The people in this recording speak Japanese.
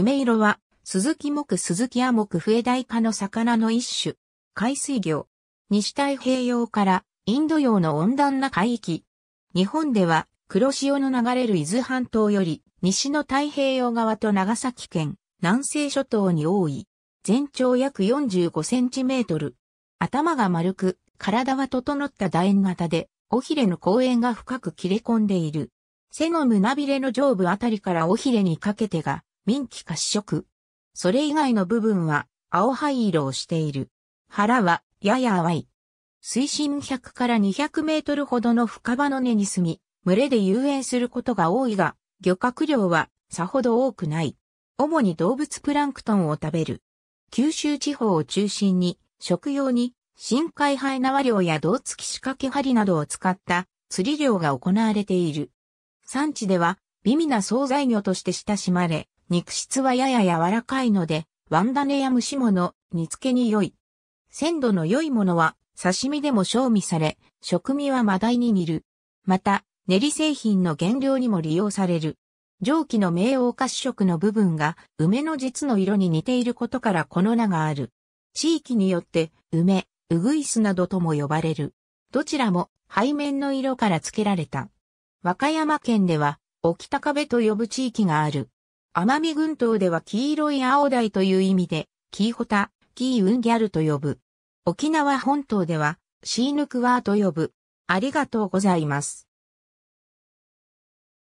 梅色は、鈴木木鈴木亜木笛大科の魚の一種。海水魚。西太平洋からインド洋の温暖な海域。日本では黒潮の流れる伊豆半島より西の太平洋側と長崎県南西諸島に多い。全長約45センチメートル。頭が丸く、体は整った楕円型で、尾ひれの後円が深く切れ込んでいる。背の胸びれの上部あたりから尾ひれにかけてが民気褐色。それ以外の部分は青灰色をしている。腹はやや淡い。水深100から200メートルほどの深場の根に住み、群れで遊泳することが多いが、漁獲量はさほど多くない。主に動物プランクトンを食べる。九州地方を中心に、食用に深海ハエナワ漁や胴付き仕掛け針などを使った釣り漁が行われている。産地では、美味な惣菜魚として親しまれ、肉質はやや柔らかいので、ワンダネや蒸し物、煮付けに良い。鮮度の良いものは、刺身でも賞味され、食味はマダイに煮る。また、練り製品の原料にも利用される。蒸気の名王菓子色の部分が梅の実の色に似ていることからこの名がある。地域によって梅、うぐいすなどとも呼ばれる。どちらも背面の色から付けられた。和歌山県では、沖高部と呼ぶ地域がある。奄美群島では黄色い青鯛という意味で、キーホタ、キーウンギャルと呼ぶ。沖縄本島では、シーヌクワーと呼ぶ。ありがとうございます。